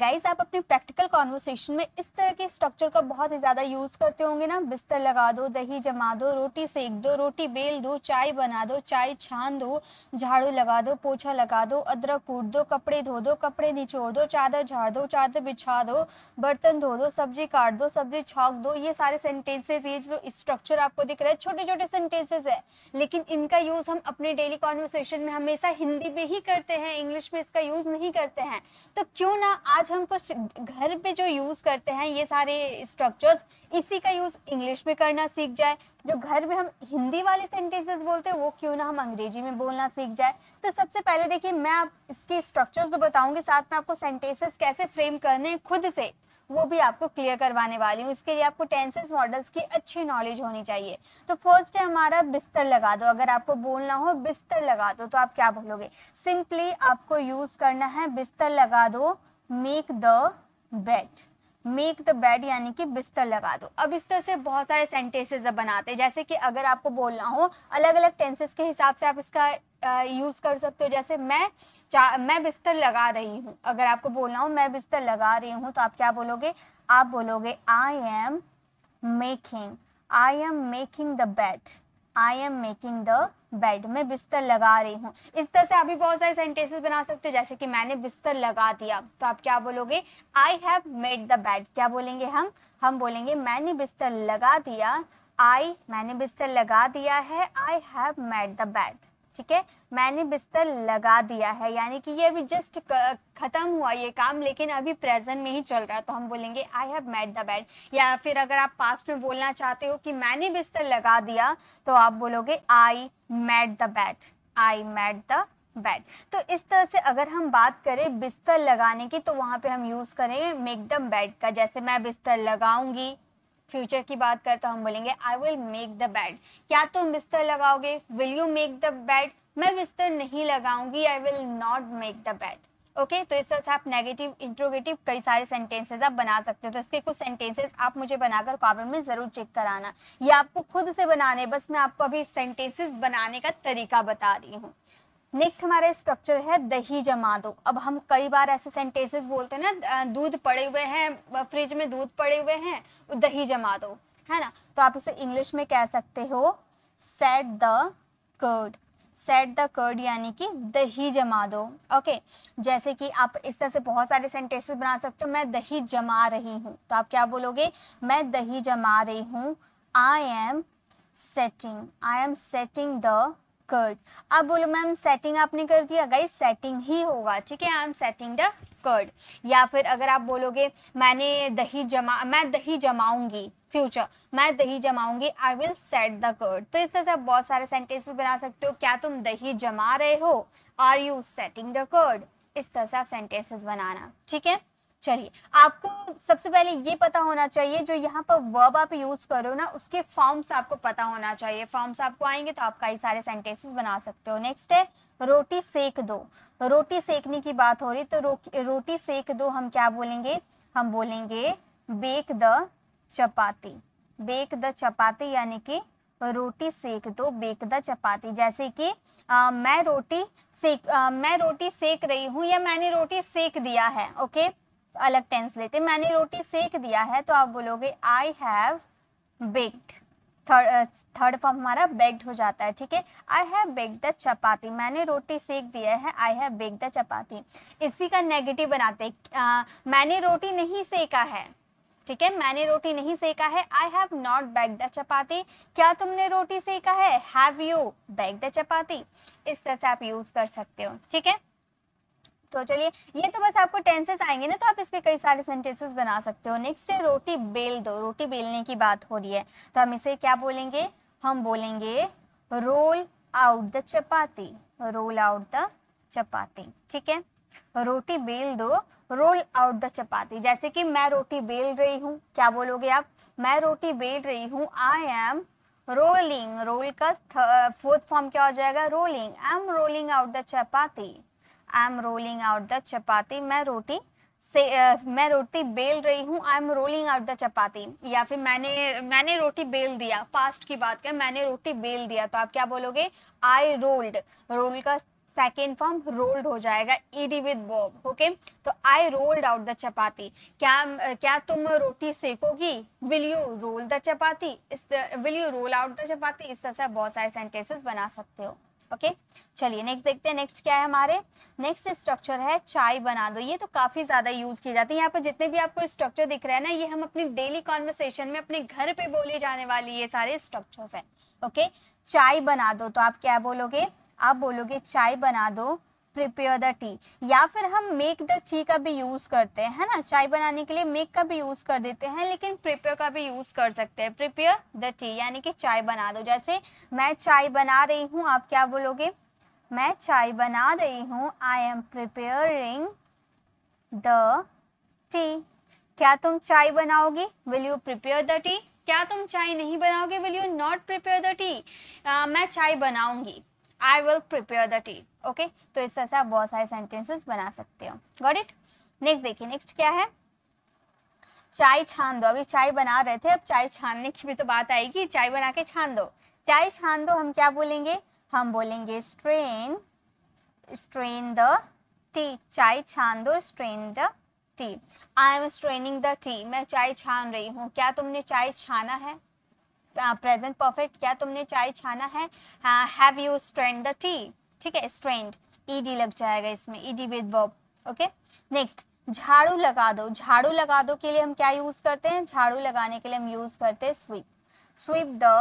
Guys आप अपने practical conversation में इस तरह के स्ट्रक्चर का बहुत ही ज़्यादा यूज़ करते होंगे ना बिस्तर लगा दो दही जमा दो रोटी सेक दो रोटी बेल दो चाय बना दो चाय छान दो झाड़ू लगा दो पोछा लगा दो अदरक कूट दो कपड़े धो दो कपड़े निचोड़ दो चादर झाड़ दो चादर बिछा दो बर्तन धो दो सब्जी काट दो सब्जी छोंक दो ये सारे सेंटेंसेज ये जो स्ट्रक्चर आपको दिख रहा है छोटे छोटे सेंटेंसेज है लेकिन इनका यूज़ हम अपने डेली कॉन्वर्सेशन में हमेशा हिंदी में ही करते हैं इंग्लिश में इसका यूज़ नहीं करते हैं तो क्यों ना आज हम कुछ घर पे जो यूज़ करते हैं ये सारे स्ट्रक्चर्स इसी का यूज़ इंग्लिश में करना सीख जाए जो घर में हम हिंदी वाले सेंटेंसेस बोलते हैं वो क्यों ना हम अंग्रेजी में बोलना सीख जाए तो सबसे पहले देखिए मैं आप इसके स्ट्रक्चर्स तो बताऊँगी साथ में आपको सेंटेंसेस कैसे फ्रेम करने हैं खुद से वो भी आपको क्लियर करवाने वाली हूँ इसके लिए आपको टेंसेस मॉडल्स की अच्छी नॉलेज होनी चाहिए तो फर्स्ट है हमारा बिस्तर लगा दो अगर आपको बोलना हो बिस्तर लगा दो तो आप क्या बोलोगे सिंपली आपको यूज़ करना है बिस्तर लगा दो make the bed make the bed यानी कि बिस्तर लगा दो अब इस तरह से बहुत सारे सेंटेंसेज बनाते हैं जैसे कि अगर आपको बोलना हो अलग अलग टेंसेस के हिसाब से आप इसका यूज़ कर सकते हो जैसे मैं मैं बिस्तर लगा रही हूँ अगर आपको बोलना हो मैं बिस्तर लगा रही हूँ तो आप क्या बोलोगे आप बोलोगे I am making I am making the bed I am making the bed मैं बिस्तर लगा रही हूँ इस तरह से आप भी बहुत सारे सेंटेंसेस बना सकते हो जैसे कि मैंने बिस्तर लगा दिया तो आप क्या बोलोगे I have made the bed क्या बोलेंगे हम हम बोलेंगे मैंने बिस्तर लगा दिया आई मैंने बिस्तर लगा दिया है I have made the bed ठीक है मैंने बिस्तर लगा दिया है यानी कि ये अभी जस्ट ख़त्म हुआ ये काम लेकिन अभी प्रेजेंट में ही चल रहा है तो हम बोलेंगे I have made the bed या फिर अगर आप पास्ट में बोलना चाहते हो कि मैंने बिस्तर लगा दिया तो आप बोलोगे I made the bed I made the bed तो इस तरह से अगर हम बात करें बिस्तर लगाने की तो वहां पे हम यूज़ करेंगे मेक द बेड का जैसे मैं बिस्तर लगाऊंगी फ्यूचर की बात करें तो हम बोलेंगे I will make the bed क्या तुम बिस्तर लगाओगे will you make the bed मैं बिस्तर नहीं लगाऊंगी I will not make the bed okay तो इस तरह से आप नेगेटिव इंट्रोगेटिव कई सारे सेंटेंसेज आप बना सकते हो तो इसके कुछ सेंटेंसेज आप मुझे बनाकर कॉमेंट में ज़रूर चेक कराना ये आपको खुद से बनाने बस मैं आपको अभी सेंटेंसेज बनाने का तरीका बता रही हूँ नेक्स्ट हमारे स्ट्रक्चर है दही जमा दो अब हम कई बार ऐसे सेंटेंसेस बोलते हैं ना दूध पड़े हुए हैं फ्रिज में दूध पड़े हुए हैं दही जमा दो है ना तो आप इसे इंग्लिश में कह सकते हो set the curd set the curd यानी कि दही जमा दो ओके जैसे कि आप इस तरह से बहुत सारे सेंटेंसेस बना सकते हो मैं दही जमा रही हूँ तो आप क्या बोलोगे मैं दही जमा रही हूँ I am setting I am setting the curd अब बोलो मैम सेटिंग आपने कर दिया गाइस सेटिंग ही होगा ठीक है I am setting the curd या फिर अगर आप बोलोगे मैंने दही जमा मैं दही जमाऊंगी फ्यूचर मैं दही जमाऊंगी I will set the curd तो इस तरह से आप बहुत सारे सेंटेंसेस बना सकते हो क्या तुम दही जमा रहे हो are you setting the curd इस तरह से आप सेंटेंसेस बनाना ठीक है चलिए आपको सबसे पहले ये पता होना चाहिए जो यहाँ पर वर्ब आप यूज करो ना उसके फॉर्म्स आपको पता होना चाहिए फॉर्म्स आपको आएंगे तो आप कई सारे सेंटेंसेस बना सकते हो नेक्स्ट है रोटी सेक दो रोटी सेकने की बात हो रही तो रो, रोटी सेक दो हम क्या बोलेंगे हम बोलेंगे bake the chapati bake the chapati यानी कि रोटी सेक दो बेक द चपाती जैसे कि आ, मैं रोटी सेक आ, मैं रोटी सेक रही हूँ या मैंने रोटी सेक दिया है ओके अलग टेंस लेते मैंने रोटी सेक दिया है तो आप बोलोगे I have baked third third form हमारा बेग्ड हो जाता है ठीक है I have bake the chapati मैंने रोटी सेक दिया है I have bake the chapati इसी का नेगेटिव बनाते uh, मैंने रोटी नहीं सेका है ठीक है मैंने रोटी नहीं सेका है I have not bake the chapati क्या तुमने रोटी सेका है have you bake the chapati इस तरह से आप यूज़ कर सकते हो ठीक है तो चलिए ये तो बस आपको टेंसेस आएंगे ना तो आप इसके कई सारे सेंटेंसेस बना सकते हो नेक्स्ट है रोटी बेल दो रोटी बेलने की बात हो रही है तो हम इसे क्या बोलेंगे हम बोलेंगे roll out the chapati roll out the chapati ठीक है रोटी बेल दो रोल आउट द चपाती जैसे कि मैं रोटी बेल रही हूँ क्या बोलोगे आप मैं रोटी बेल रही हूँ आई एम रोलिंग रोल का फोर्थ फॉर्म क्या हो जाएगा rolling I am rolling out the chapati I am rolling out the chapati मैं रोटी से uh, मैं रोटी बेल रही हूँ I am rolling out the chapati या फिर मैंने मैंने रोटी बेल दिया पास्ट की बात करें मैंने रोटी बेल दिया तो आप क्या बोलोगे आई रोल्ड रोल का सेकेंड फॉर्म रोल्ड हो जाएगा ईडी विद बॉब ओके तो I rolled out the chapati क्या क्या तुम रोटी सेकोगी will you roll the chapati इस will you roll out the chapati इस तरह से बहुत सारे सेंटेंसेस बना सकते हो ओके चलिए नेक्स्ट देखते हैं नेक्स्ट क्या है हमारे नेक्स्ट स्ट्रक्चर है चाय बना दो ये तो काफ़ी ज़्यादा यूज़ किए जाते हैं यहाँ पर जितने भी आपको स्ट्रक्चर दिख रहे हैं ना ये हम अपनी डेली कॉन्वर्सेशन में अपने घर पे बोले जाने वाली ये सारे स्ट्रक्चर्स हैं ओके चाय बना दो तो आप क्या बोलोगे आप बोलोगे चाय बना दो प्रिपेयर द टी या फिर हम मेक द टी का भी यूज़ करते हैं ना चाय बनाने के लिए मेक का भी यूज़ कर देते हैं लेकिन प्रिपेयर का भी यूज़ कर सकते हैं प्रिपेयर द टी यानी कि चाय बना दो जैसे मैं चाय बना रही हूँ आप क्या बोलोगे मैं चाय बना रही हूँ I am preparing the tea क्या तुम चाय बनाओगी will you prepare the tea क्या तुम चाय नहीं बनाओगे will you not prepare the tea मैं चाय बनाऊंगी I will prepare the tea okay तो इस तरह से आप बहुत सारे सेंटेंसेस बना सकते हो गॉट इट नेक्स्ट देखिए नेक्स्ट क्या है चाय छान दो अभी चाय बना रहे थे अब चाय छानने की भी तो बात आएगी चाय बना के छान दो चाय छान दो हम क्या बोलेंगे हम बोलेंगे स्ट्रेन स्ट्रेन द टी चाय छान दो strain the tea I am straining the tea मैं चाय छान रही हूँ क्या तुमने चाय छाना है प्रेजेंट परफेक्ट क्या तुमने चाय छाना है have you strained the tea ठीक है स्ट्रेंड ईडी e लग जाएगा इसमें ED with verb okay next झाड़ू लगा दो झाड़ू लगा दो के लिए हम क्या यूज करते हैं झाड़ू लगाने के लिए हम यूज करते हैं स्वीप स्वीप द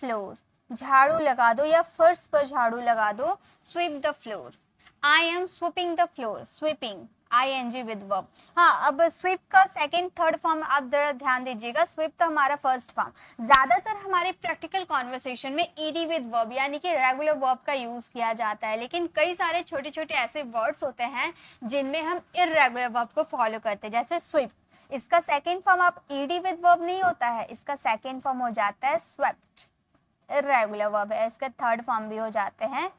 फ्लोर झाड़ू लगा दो या फर्श पर झाड़ू लगा दो sweep the floor I am sweeping the floor sweeping ING with verb हाँ अब स्वीप का सेकंड थर्ड फॉर्म आप जरा ध्यान दीजिएगा स्वीप तो हमारा फर्स्ट फॉर्म ज़्यादातर हमारे प्रैक्टिकल कॉन्वर्सेशन में ईडी विद वर्ब यानी कि रेगुलर वर्ब का यूज़ किया जाता है लेकिन कई सारे छोटे छोटे ऐसे वर्ड्स होते हैं जिनमें हम इरेगुलर वर्ब को फॉलो करते हैं जैसे स्वीप इसका सेकेंड फॉर्म आप ईडी विद वर्ब नहीं होता है इसका सेकेंड फॉर्म हो जाता है स्वेप्ट इरेगुलर वर्ब है इसके थर्ड फॉर्म भी हो जाते हैं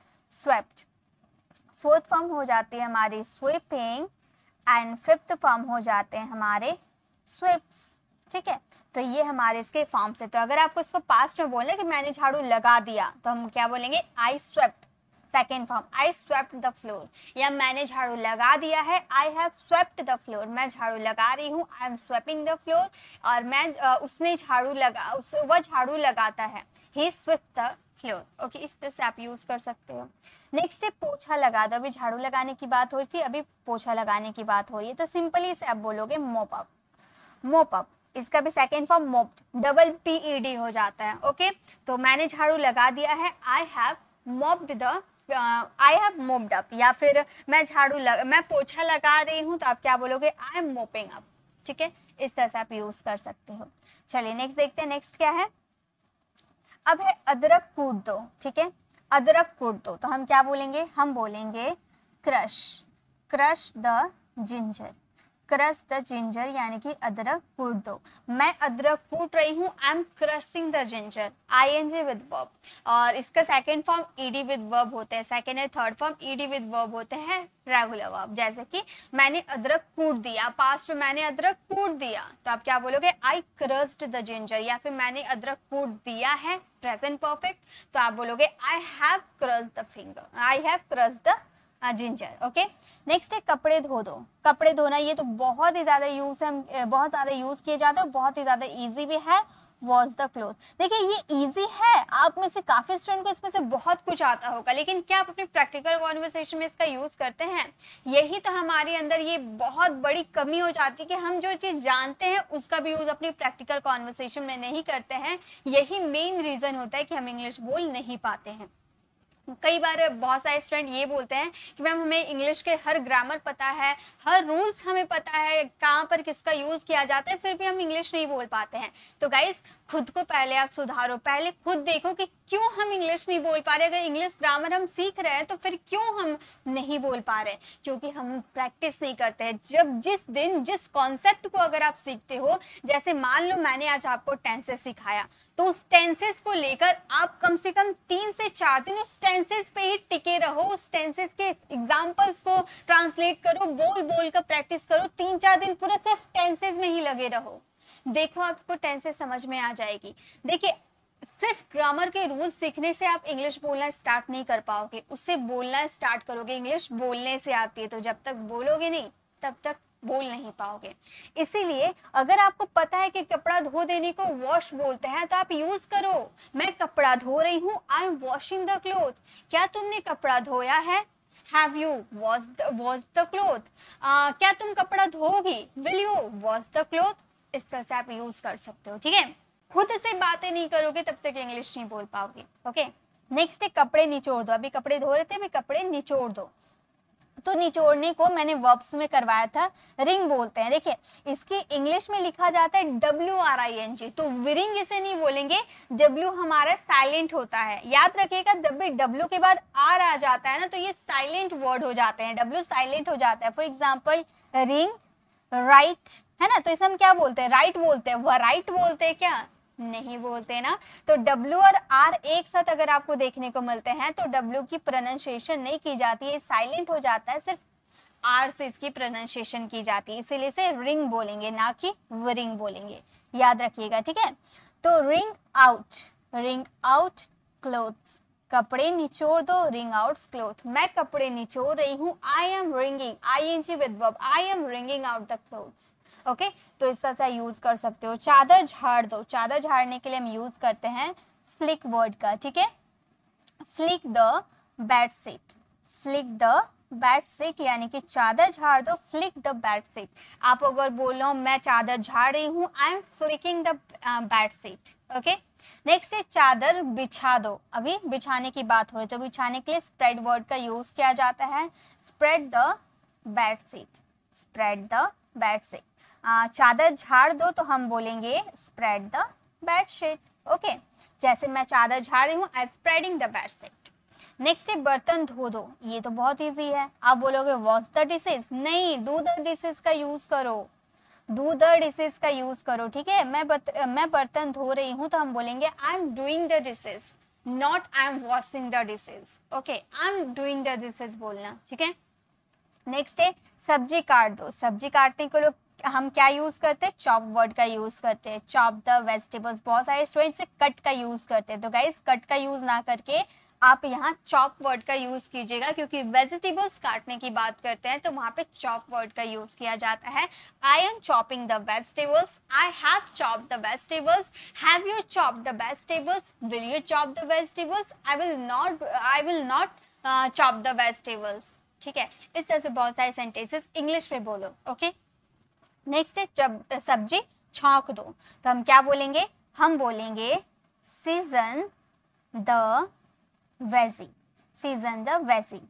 स्वेप्ट फोर्थ फॉर्म हो जाती है हमारी स्वीपिंग एंड फिफ्थ फॉर्म हो जाते हैं हमारे स्विप्स ठीक है तो ये हमारे इसके फॉर्म्स है तो अगर आपको इसको पास्ट में बोलें कि मैंने झाड़ू लगा दिया तो हम क्या बोलेंगे I swept second form I swept the floor या मैंने झाड़ू लगा दिया है I have swept the floor मैं झाड़ू लगा रही हूँ I am sweeping the floor और मैं उसने झाड़ू लगा उस वह झाड़ू लगाता है he swept the floor okay इस तरह से आप यूज कर सकते हो नेक्स्ट है पोछा लगा दो अभी झाड़ू लगाने की बात हो रही थी अभी पोछा लगाने की बात हो रही है तो सिंपली इसे आप बोलोगे मोपअप मोपअप इसका भी second form mopped double P E D हो जाता है ओके तो मैंने झाड़ू लगा दिया है I have mopped the I have mopped up या फिर मैं झाड़ू लग मैं पोछा लगा रही हूँ तो आप क्या बोलोगे आई एम मोपिंग अप ठीक है इस तरह से आप यूज कर सकते हो चलिए नेक्स्ट देखते हैं नेक्स्ट क्या है अब है अदरक कूट दो ठीक है अदरक कूट दो तो हम क्या बोलेंगे हम बोलेंगे crush crush the ginger crush the ginger यानी कि अदरक कूट दो मैं अदरक कूट रही हूँ I am crushing the ginger I N G with verb और इसका second form E D with verb होते हैं second and third form E D with verb होते हैं रेगुलर वर्ब जैसे कि मैंने अदरक कूट दिया पास्ट में मैंने अदरक कूट दिया तो आप क्या बोलोगे आई क्रस्ड द जिंजर या फिर मैंने अदरक कूट दिया है प्रेजेंट परफेक्ट तो आप बोलोगे I have crushed the finger I have crushed the ginger okay next है कपड़े धो दो कपड़े धोना ये तो बहुत ही ज़्यादा यूज़ है बहुत ज़्यादा यूज़ किए जाते हैं बहुत ही ज़्यादा इजी भी है वॉश द क्लोथ देखिए ये इजी है आप में से काफ़ी स्टूडेंट को इसमें से बहुत कुछ आता होगा लेकिन क्या आप अपनी प्रैक्टिकल कॉन्वर्सेशन में इसका यूज़ करते हैं यही तो हमारे अंदर ये बहुत बड़ी कमी हो जाती है कि हम जो चीज़ जानते हैं उसका भी यूज़ अपनी प्रैक्टिकल कॉन्वर्सेशन में नहीं करते हैं यही मेन रीज़न होता है कि हम इंग्लिश बोल नहीं पाते हैं कई बार बहुत सारे स्टूडेंट ये बोलते हैं कि मैम हमें इंग्लिश के हर ग्रामर पता है हर रूल्स हमें पता है कहाँ पर किसका यूज़ किया जाता है फिर भी हम इंग्लिश नहीं बोल पाते हैं तो गाइज खुद को पहले आप सुधारो पहले खुद देखो कि क्यों हम इंग्लिश नहीं बोल पा रहे अगर इंग्लिश ग्रामर हम सीख रहे हैं तो फिर क्यों हम नहीं बोल पा रहे क्योंकि हम प्रैक्टिस नहीं करते हैं जब जिस दिन जिस कॉन्सेप्ट को अगर आप सीखते हो जैसे मान लो मैंने आज आपको टेंसेस सिखाया तो उस टेंसेस को लेकर आप कम से कम तीन से चार दिन उस टेंसेस पे ही टिके रहो उस टेंसेस के एग्जांपल्स को ट्रांसलेट करो बोल बोल कर प्रैक्टिस करो तीन चार दिन पूरा सिर्फ टेंसेस में ही लगे रहो देखो आपको टेंसेस समझ में आ जाएगी देखिए सिर्फ ग्रामर के रूल सीखने से आप इंग्लिश बोलना स्टार्ट नहीं कर पाओगे उससे बोलना स्टार्ट करोगे इंग्लिश बोलने से आती है तो जब तक बोलोगे नहीं तब तक बोल नहीं पाओगे इसीलिए अगर आपको पता है कि कपड़ा धो देने को वॉश बोलते हैं तो आप यूज करो मैं कपड़ा धो रही हूँ I am washing the cloth क्या तुमने कपड़ा धोया है Have you washed the, washed the cloth? Uh, क्या तुम कपड़ा धोगी will you wash the cloth इस तरह से आप यूज कर सकते हो ठीक है खुद से बातें नहीं करोगे तब तक इंग्लिश नहीं बोल पाओगे ओके नेक्स्ट है कपड़े निचोड़ दो अभी कपड़े धो रहे थे अभी कपड़े निचोड़ दो तो निचोड़ने को मैंने वर्ब्स में करवाया था रिंग बोलते हैं देखिए इसकी इंग्लिश में लिखा जाता है W R I N G तो विरिंग इसे नहीं बोलेंगे डब्ल्यू हमारा साइलेंट होता है याद रखिएगा जब भी डब्ल्यू के बाद आर आ जाता है ना तो ये साइलेंट वर्ड हो जाते हैं डब्ल्यू साइलेंट हो जाता है फॉर एग्जाम्पल रिंग राइट है ना तो इसे हम क्या बोलते हैं राइट बोलते हैं वह राइट बोलते हैं क्या नहीं बोलते ना तो W और R एक साथ अगर आपको देखने को मिलते हैं तो W की प्रोनाउंसिएशन नहीं की जाती है साइलेंट हो जाता है सिर्फ R से इसकी प्रोनाउंसिएशन की जाती है इसीलिए इसे रिंग बोलेंगे ना कि वरिंग बोलेंगे याद रखिएगा ठीक है तो wring out wring out cloth कपड़े निचोड़ दो रिंग आउट क्लोथ मैं कपड़े निचोड़ रही हूँ I am wringing I N G with verb I am wringing out the clothes okay तो इस तरह से यूज़ कर सकते हो चादर झाड़ दो चादर झाड़ने के लिए हम यूज़ करते हैं फ्लिक वर्ड का ठीक है flick the bed sheet flick the bed sheet यानी कि चादर झाड़ दो फ्लिक द बेड सीट आप अगर बोलो मैं चादर झाड़ रही हूँ I am flicking the bed sheet okay next है चादर बिछा दो अभी बिछाने की बात हो रही है तो बिछाने के लिए स्प्रेड वर्ड का यूज किया जाता है spread the bed sheet spread the bed sheet चादर झाड़ दो तो हम बोलेंगे स्प्रेड द बेडशीट ओके जैसे मैं चादर झाड़ रही हूँ I spreading the bedsheet next है बर्तन धो दो ये तो बहुत इजी है आप बोलोगे वॉश द डिशेज नहीं डू द डिशेज का यूज़ करो डू द डिशेज का यूज़ करो ठीक है मैं बत, मैं बर्तन धो रही हूँ तो हम बोलेंगे I am doing the dishes not I am washing the dishes okay I am doing the dishes बोलना ठीक है नेक्स्ट है सब्जी काट दो सब्जी काटने को लोग हम क्या यूज़ करते हैं चॉप वर्ड का यूज़ करते हैं चॉप द वेजिटेबल्स बहुत सारे स्टूडेंट्स कट का यूज़ करते हैं तो गाइज कट का यूज़ ना करके आप यहाँ चॉप वर्ड का यूज़ कीजिएगा क्योंकि वेजिटेबल्स काटने की बात करते हैं तो वहां पे चॉप वर्ड का यूज़ किया जाता है I am chopping the vegetables I have chop the vegetables have you chop the vegetables will you chop the vegetables I will not I will not chop the vegetables ठीक है इस तरह से बहुत सारे सेंटेंसेस इंग्लिश में बोलो okay okay? Next है सब्जी छोंक दो तो हम क्या बोलेंगे हम बोलेंगे season the veggie season the veggie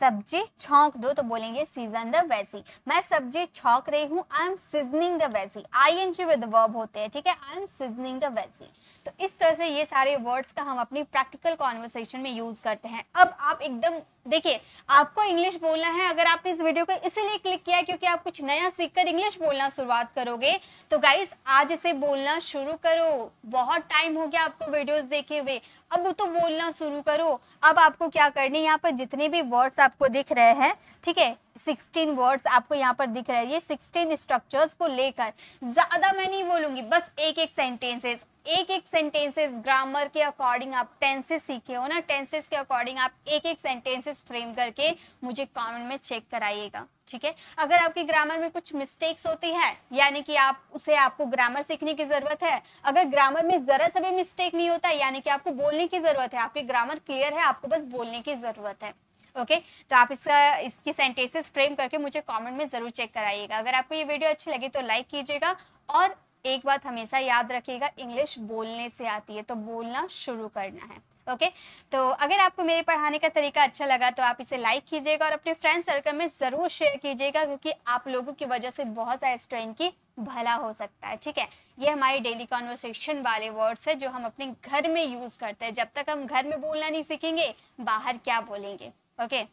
सब्जी छोंक दो तो बोलेंगे सीजन द वेजी मैं सब्जी छोंक रही हूँ I am seasoning the veggie I N G with verb होते हैं ठीक है I am seasoning the veggie तो इस तरह से ये सारे वर्ड्स का हम अपनी प्रैक्टिकल कॉन्वर्सेशन में यूज करते हैं अब आप एकदम देखिए आपको इंग्लिश बोलना है अगर आपने इस वीडियो को इसीलिए क्लिक किया है क्योंकि आप कुछ नया सीखकर इंग्लिश बोलना शुरुआत करोगे तो गाइस आज इसे बोलना शुरू करो बहुत टाइम हो गया आपको वीडियोस देखे हुए अब तो बोलना शुरू करो अब आपको क्या करनी है यहाँ पर जितने भी वर्ड्स आपको दिख रहे हैं ठीक है सिक्सटीन वर्ड्स आपको यहाँ पर दिख रहे हैं ये सिक्सटीन स्ट्रक्चर्स को लेकर ज़्यादा मैं नहीं बोलूंगी बस एक एक सेंटेंसेस एक एक सेंटेंसेस ग्रामर के अकॉर्डिंग आप टेंसेस सीखे हो ना टेंसेस के अकॉर्डिंग आप एक एक सेंटेंसेस फ्रेम करके मुझे कमेंट में चेक कराइएगा ठीक है अगर आपकी ग्रामर में कुछ मिस्टेक्स होती है यानी कि आप उसे आपको ग्रामर सीखने की जरूरत है अगर ग्रामर में जरा सा भी मिस्टेक नहीं होता यानी कि आपको बोलने की जरूरत है आपकी ग्रामर क्लियर है आपको बस बोलने की जरूरत है ओके okay? तो आप इसका इसकी सेंटेंसेस फ्रेम करके मुझे कमेंट में जरूर चेक कराइएगा अगर आपको ये वीडियो अच्छी लगी तो लाइक कीजिएगा और एक बात हमेशा याद रखिएगा इंग्लिश बोलने से आती है तो बोलना शुरू करना है ओके okay? तो अगर आपको मेरे पढ़ाने का तरीका अच्छा लगा तो आप इसे लाइक कीजिएगा और अपने फ्रेंड सर्कल में ज़रूर शेयर कीजिएगा क्योंकि आप लोगों की वजह से बहुत सारे स्टूडेंट की भला हो सकता है ठीक है ये हमारी डेली कॉन्वर्सेशन वाले वर्ड्स है जो हम अपने घर में यूज़ करते हैं जब तक हम घर में बोलना नहीं सीखेंगे बाहर क्या बोलेंगे ओके okay?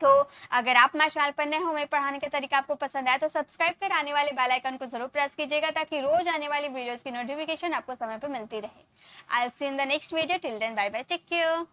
तो अगर आप माशाल पर नए हो मेरे पढ़ाने का तरीका आपको पसंद आया तो सब्सक्राइब कर आने वाले बेल आइकन को जरूर प्रेस कीजिएगा ताकि रोज आने वाली वीडियोस की नोटिफिकेशन आपको समय पर मिलती रहे I see in the next video till then bye bye take care